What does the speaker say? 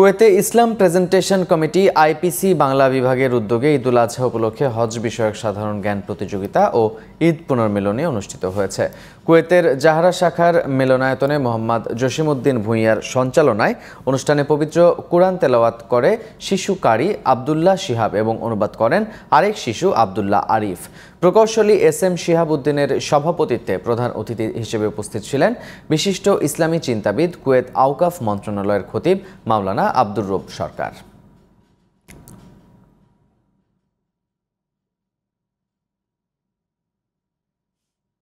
কুয়েতে Islam presentation committee IPC Bangla বিভাগের উদ্যোগে ঈদুল আজহা উপলক্ষে হজ বিষয়ক সাধারণ জ্ঞান প্রতিযোগিতা ও ঈদ পুনর্মিলনী অনুষ্ঠিত হয়েছে কুয়েতের জাহারা শাখার মিলনায়তনে মোহাম্মদ জসিমুদ্দিন ভূঁইয়ার সঞ্চালনায় অনুষ্ঠানে পবিত্র কোরআন তেলাওয়াত করে শিশু কারি আবদুল্লাহ শিহাব এবং অনুবাদ করেন আরেক শিশু আবদুল্লাহ আরিফ প্রকৌশলী এস এম শিহাব উদ্দিনের সভাপতিত্বে প্রধান অতিথি হিসেবে উপস্থিত ছিলেন বিশিষ্ট ইসলামী চিন্তাবিদ কুয়েত আউকাফ মন্ত্রণালয়ের খতিব মাওলানা আব্দুর রব সরকার